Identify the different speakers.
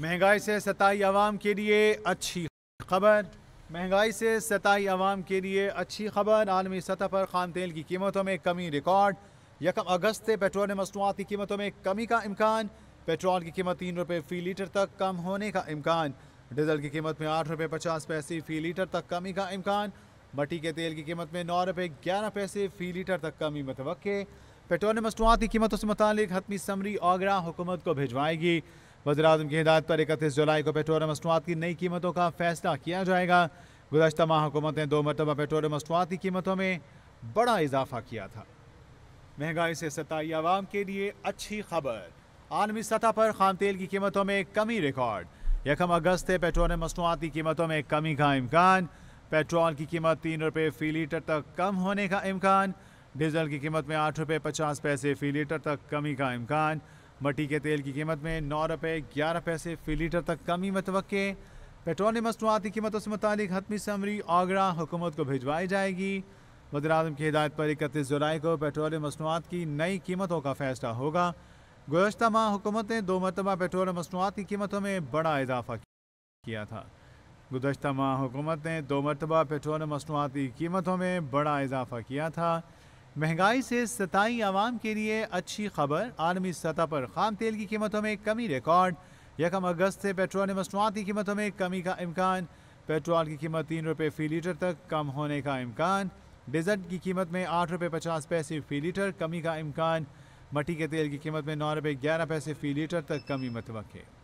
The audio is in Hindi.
Speaker 1: महंगाई से सताई आवाम के लिए अच्छी खबर महंगाई से सताई आवाम के लिए अच्छी खबर आलमी सतह पर खाम तेल की कीमतों में कमी रिकॉर्ड यकम अगस्त से पेट्रोल मसनूआत की कीमतों में कमी का इम्कान पेट्रोल की कीमत तीन रुपये फ़ी लीटर तक कम होने का इम्कान डीजल की कीमत में आठ रुपये पचास पैसे फ़ी लीटर तक कमी का इम्कान मटी के तेल की कीमत में नौ रुपये ग्यारह पैसे फ़ी लीटर तक कमी मतवे पेट्रोल मसनूआत की कीमतों से मुतल हतमी समरी आगरा हुकूमत को भिजवाएगी वजी अजम की हिदायत पर इकतीस जुलाई को पेट्रोलियम मसनूआत की नई कीमतों का फैसला किया जाएगा गुजशत माह ने दो मरतबा पेट्रोलियम मसनूआत की कीमतों में बड़ा इजाफा किया था महंगाई से सताई आवाम के लिए अच्छी खबर आलमी सतह पर खाम तेल की कीमतों में कमी रिकॉर्ड यकम अगस्त से पेट्रोलियम मसनूआत की कीमतों में कमी का इम्कान पेट्रोल की कीमत तीन रुपये फ़ी लीटर तक कम होने का इम्कान डीजल की कीमत में आठ रुपये पचास पैसे फ़ी लीटर तक कमी का इम्कान मटी के तेल की कीमत में नौ रुपये ग्यारह पैसे फी लीटर तक कमी मतव पेट्रोलियम मसनूआत की कीमतों से मुतल हतमी समरी आगरा हुकूमत को भिजवाई जाएगी वजर अजम की हिदायत पर इकतीस जुलाई को पेट्रोलियम मसनूआत की नई कीमतों का फैसला होगा गुजशत माह हुकूमत ने दो मरतबा पेट्रोलियम मसनूआत की कीमतों में बड़ा इजाफा
Speaker 2: किया था
Speaker 1: गुजशत माह हुकूमत ने दो मरतबा पेट्रोलियम मसनूआत की कीमतों में बड़ा इजाफा किया था महंगाई से सताई आवाम के लिए अच्छी खबर आलमी सतह पर खाम तेल की कीमतों में कमी रिकॉर्ड यकम अगस्त से पेट्रोल मसनूआत की कीमतों में कमी का इम्कान पेट्रोल की कीमत तीन रुपये फ़ी लीटर तक कम होने का इम्कान डीजल की कीमत में आठ रुपये पचास पैसे फ़ी लीटर कमी का इम्कान मटी के तेल की कीमत में नौ रुपये ग्यारह पैसे फ़ी लीटर तक कमी मतवक़ है